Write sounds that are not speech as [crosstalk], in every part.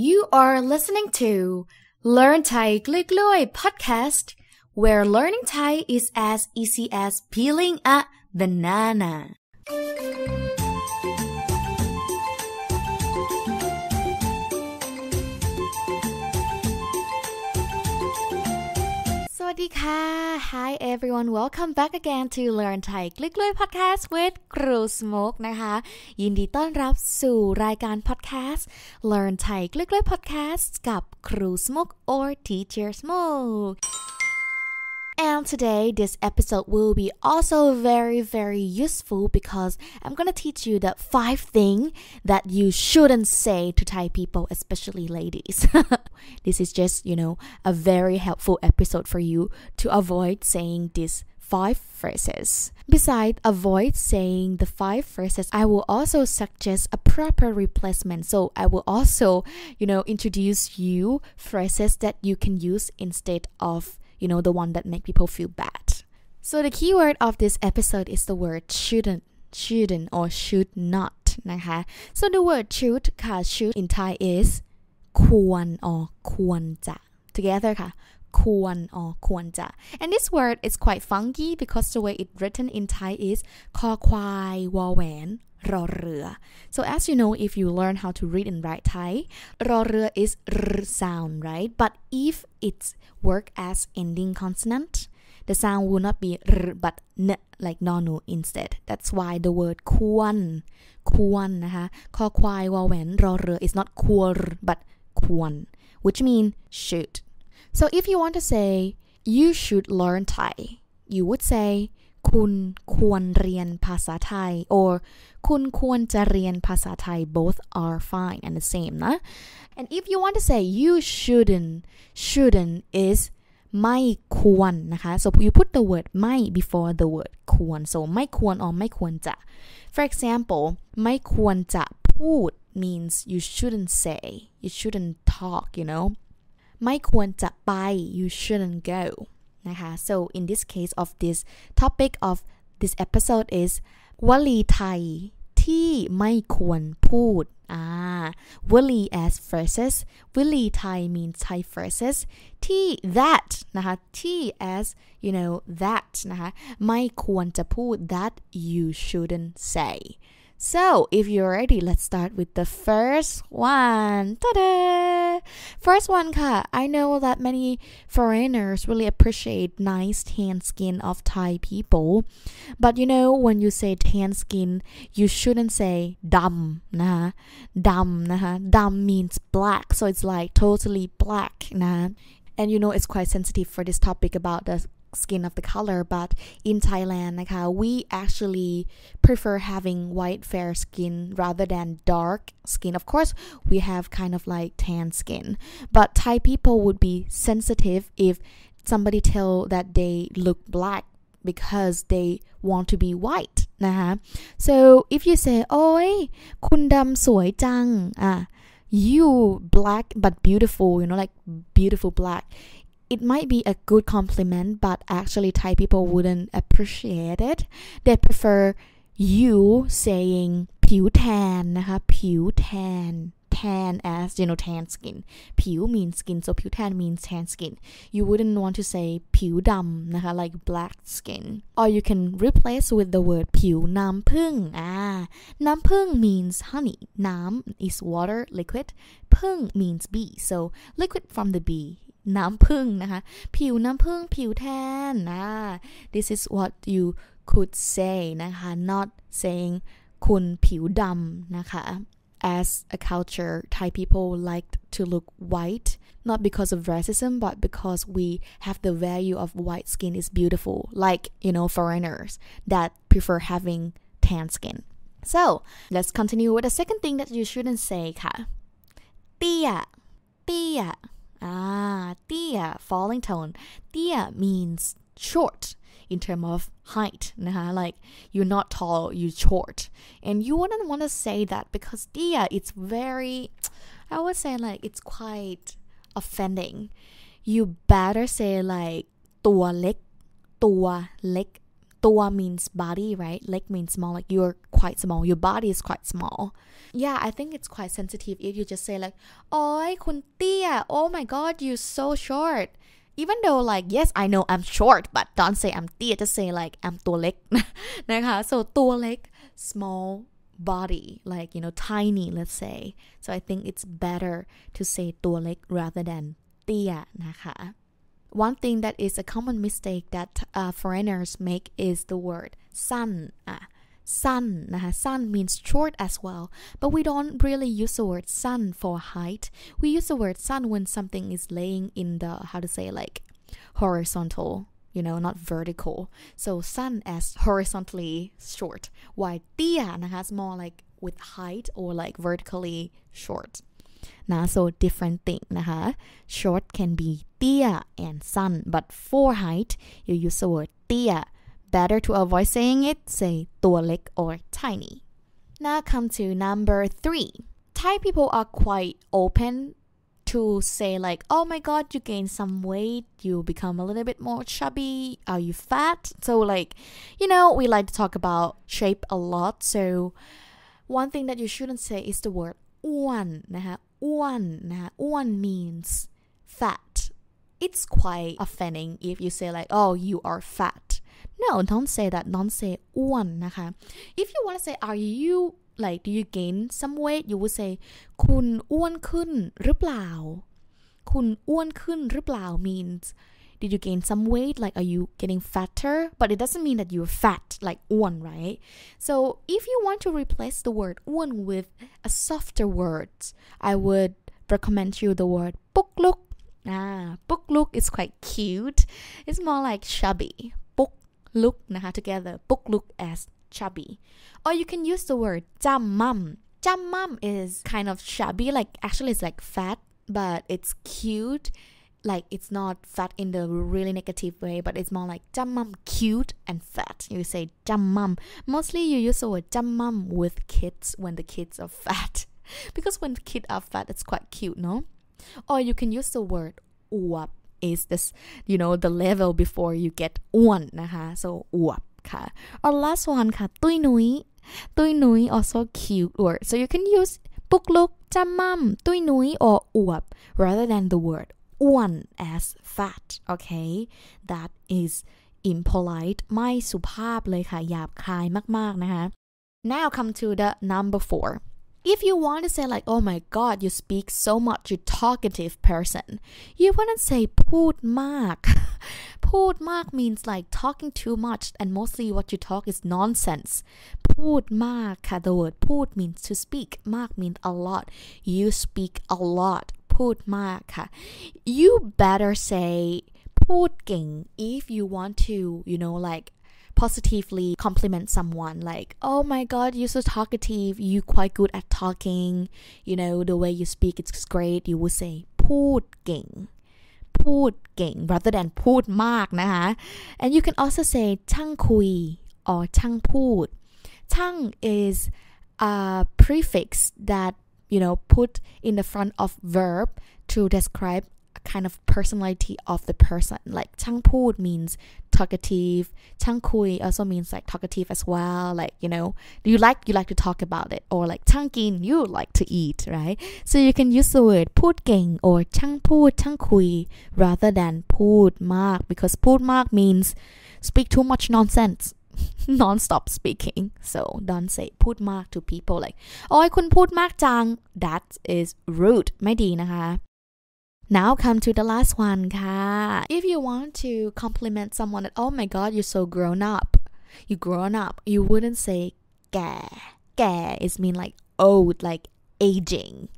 You are listening to Learn Thai Glue Glue podcast, where learning Thai is as easy as peeling a banana. วัสดีค่ะ Hi everyone welcome back again to Learn Thai คลิกลุย podcast with ครู Smoke นะคะยินดีต้อนรับสู่รายการ podcast Learn Thai คลิกลุย podcast กับครู Smoke or teacher smoke And today, this episode will be also very, very useful because I'm gonna teach you the five things that you shouldn't say to Thai people, especially ladies. [laughs] this is just, you know, a very helpful episode for you to avoid saying these five phrases. Besides, avoid saying the five phrases. I will also suggest a proper replacement. So I will also, you know, introduce you phrases that you can use instead of you know, the one that make people feel bad. So the keyword of this episode is the word shouldn't, shouldn't or should not นะคะ so the word should ka should in Thai is ควร or ควรจะ together ka ควร or ควรจะ and this word is quite funky because the way it written in Thai is คอควายวอแหวนรอเรือ so as you know if you learn how to read and write Thai รอเรือ is r sound right but if it's work as ending consonant the sound will not be r but n like nonu instead that's why the word ควร ควรนะคะคอควายวอแหวนรอเรือ uh-huh, is not ควร but ควร which mean should so if you want to say you should learn Thai you would say คุณควรเรียนภาษาไทย or คุณควรจะเรียนภาษาไทย both are fine and the same นะ and if you want to say you shouldn't shouldn't is ไม่ควรนะคะ so you put the word ไม่ before the word ควร so ไม่ควร or ไม่ควรจะ for example ไม่ควรจะพูด means you shouldn't say you shouldn't talk you know ไม่ควรจะไป you shouldn't go นะคะ so in this case of this topic of this episode is วลีไทยที่ไม่ควรพูดอ่าวลี as phrases วลีไทย means Thai phrases ที่ that นะคะที่ as you know that นะคะไม่ควรจะพูด that you shouldn't say so if you're ready, let's start with the first one. Ta-da! First one ka. I know that many foreigners really appreciate nice tan skin of Thai people but you know when you say tan skin you shouldn't say nah. ดำนะคะดำนะคะดำ means black so it's like totally black nah. and you know it's quite sensitive for this topic about the skin of the color but in Thailand how uh, we actually prefer having white fair skin rather than dark skin of course we have kind of like tan skin but Thai people would be sensitive if somebody tell that they look black because they want to be white nah? so if you say โอ้ยคุณดำสวยจังอ่ะ uh, you black but beautiful you know like beautiful black it might be a good compliment, but actually, Thai people wouldn't appreciate it. They prefer you saying ผิวแทนนะคะผิวแทน tan as you know tan skin ผิว means skin so ผิว tan means tan skin you wouldn't want to say ผิวดำนะคะ like black skin or you can replace with the word Ah, pung means honey น้ำ is water liquid ผึ้ง means bee so liquid from the bee น้ำผึ้งนะคะ this is what you could say นะคะ not saying คุณผิวดำนะคะ as a culture Thai people liked to look white not because of racism but because we have the value of white skin is beautiful like you know foreigners that prefer having tan skin so let's continue with the second thing that you shouldn't say ค่ะเตี้ยเตี้ย Ah, tia falling tone. Tia means short in terms of height. Nah, like you're not tall, you're short. And you wouldn't want to say that because tia it's very I would say like it's quite offending. You better say like tua leg, tua leg. Tua means body, right? Leg means small, like you're quite small. Your body is quite small. Yeah, I think it's quite sensitive if you just say like, "Oi, kun tia. Oh my god, you're so short." Even though like yes, I know I'm short, but don't say I'm tia. Just say like I'm ตัวเล็กนะคะ [laughs] so ตัวเล็ก small body like you know tiny let's say so i think it's better to say ตัวเล็ก rather than เตี้ยนะคะ one thing that is a common mistake that uh, foreigners make is the word สั้นอ่ะ Sun นะคะ Sun means short as well but we don't really use the word sun for height we use the word sun when something is laying in the how to say like horizontal you know not vertical so sun as horizontally short while tia นะคะ more like with height or like vertically short นะ so different thing นะคะ short can be tia and sun but for height you use the word tia Better to avoid saying it, say ตัวเล็ก or tiny. Now come to number three. Thai people are quite open to say like, oh my god, you gain some weight, you become a little bit more chubby, are you fat? So like, you know, we like to talk about shape a lot. So one thing that you shouldn't say is the word "One" means fat. It's quite offending if you say like, oh, you are fat. No, don't say that. Don't say one นะคะ If you want to say are you like do you gain some weight you would say คุณอ้วนขึ้นหรือเปล่า คุณอ้วนขึ้นหรือเปล่า means did you gain some weight like are you getting fatter but it doesn't mean that you're fat like อ้วน right so if you want to replace the word อ้วน with a softer word I would recommend you the word ปุกลุก ah ปุกลุก is quite cute it's more like chubby look นะคะ together book look as chubby or you can use the word จำมั่มจำมั่ม is kind of chubby like actually it's like fat but it's cute like it's not fat in the really negative way but it's more like จำมั่ม cute and fat you say จำมั่ม mostly you use the word จำมั่ม with kids when the kids are [laughs] fat because when kids are fat it's quite cute no or you can use the word อวบ is this you know the level before you get อ้วนนะคะ so อวบค่ะ our last one ค่ะตุยนุยตุยนุย also cute word so you can use ปุกลุกจำมั่มตุยนุย or อวบ rather than the word one as fat okay that is impolite ไม่สุภาพเลยค่ะหยาบคายมากๆ now come to the number four if you want to say like, oh my god, you speak so much, you talkative person, you wouldn't say "put mak." [laughs] "Put mak" means like talking too much, and mostly what you talk is nonsense. "Put mak" the word "put" means to speak, "mak" means a lot. You speak a lot. "Put mak." You better say "put king" if you want to, you know, like positively compliment someone like, oh my god, you're so talkative, you quite good at talking, you know, the way you speak it's great, you would say พูดเก่งพูดเก่ง rather than พูดมากนะคะ and you can also say ช่างคุย or ช่างพูดช่าง is a prefix that you know put in the front of verb to describe kind of personality of the person. Like chang pud means talkative, chang kui also means like talkative as well. Like you know, you like you like to talk about it, or like chang kin you like to eat, right? So you can use the word pud or chang pud chang kui rather than pud mark because pud mark means speak too much nonsense [laughs] non-stop speaking so don't say พูดมาก to people like oh, โอ้ยคุณพูดมากจัง that is rude ไม่ดีนะคะ now come to the last one ka. If you want to compliment someone that oh my god you're so grown up you grown up you wouldn't say Ka is mean like old like aging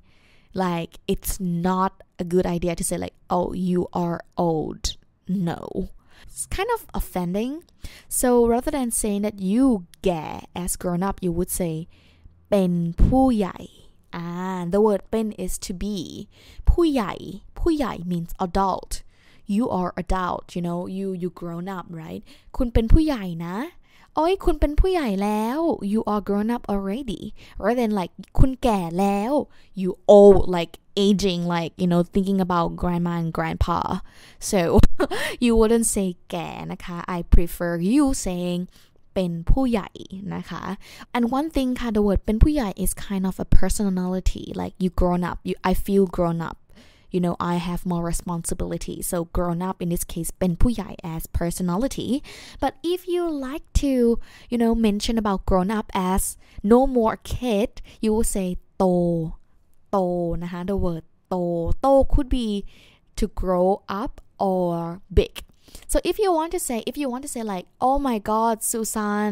like it's not a good idea to say like oh you are old no it's kind of offending. So rather than saying that you ka as grown up, you would say เป็นผู้ใหญ่ and the word เป็น is to be ผู้ใหญ่ผู้ใหญ่ means adult you are adult you know you you grown up right คุณเป็นผู้ใหญ่นะ โอ้ยคุณเป็นผู้ใหญ่แล้ว you are grown up already rather than like คุณแก่แล้ว you old like aging like you know thinking about grandma and grandpa so [laughs] you wouldn't say แก่นะคะ I prefer you saying เป็นผู้ใหญ่นะคะ and one thing kind the word เป็นผู้ใหญ่ is kind of a personality like you grown up you I feel grown up you know, I have more responsibility. So grown up in this case, เป็นผู้ใหญ่ as personality. But if you like to, you know, mention about grown up as no more kid, you will say โต โตนะคะ the word โตโต could be to grow up or big. So if you want to say, if you want to say like, oh my God, Susan,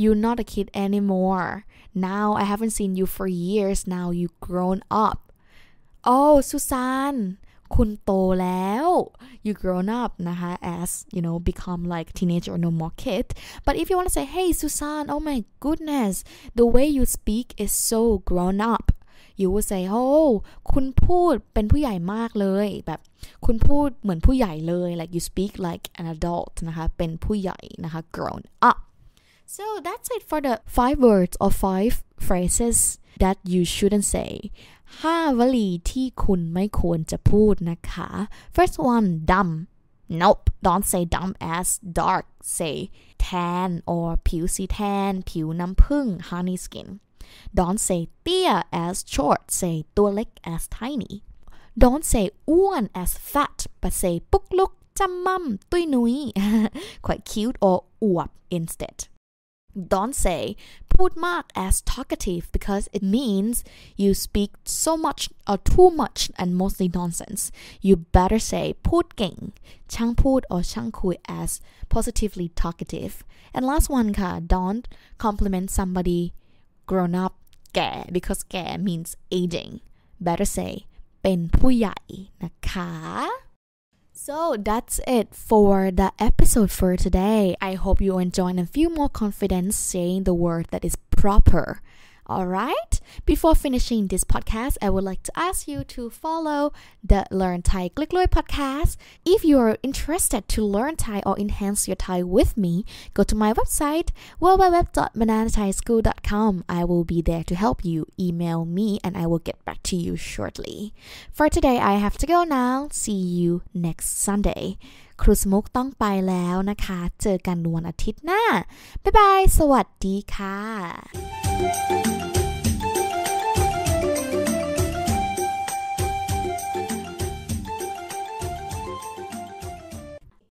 you're not a kid anymore. Now I haven't seen you for years. Now you've grown up oh Susan คุณโตแล้ว you grown up นะคะ as you know become like teenager, no more kid but if you want to say hey Susan oh my goodness the way you speak is so grown up you will say oh คุณพูดเป็นผู้ใหญ่มากเลยแบบคุณพูดเหมือนผู้ใหญ่เลย like you speak like an adult นะคะเป็นผู้ใหญ่นะคะ grown up so that's it for the five words or five phrases that you shouldn't say 5วลีที่คุณไม่ควรจะพูดนะคะ first one dumb nope don't say dumb as dark say tan or ผิวสีแทนผิวน้ำผึ้ง honey skin don't say เตี้ย as short say ตัวเล็ก as tiny don't say อ้วน as fat but say ปุกลุกจำมั่มตุ้ยนุย quite cute or อวบ instead don't say would mark as talkative because it means you speak so much or uh, too much and mostly nonsense. You better say พูดเก่งช่างพูด or ku as positively talkative. And last one ค่ะ don't compliment somebody grown up แก่ because แก่ means aging. Better say เป็นผู้ใหญ่นะคะ so that's it for the episode for today. I hope you enjoyed and feel more confident saying the word that is proper. Alright? Before finishing this podcast, I would like to ask you to follow the Learn Thai Click podcast. If you are interested to learn Thai or enhance your Thai with me, go to my website www.bananathaischool.com. I will be there to help you. Email me and I will get back to you shortly. For today, I have to go now. See you next Sunday. ครูสมุกต้องไปแล้วนะคะเจอกันวันอาทิตย์หน้าบ๊ายบายสวัสดีค่ะ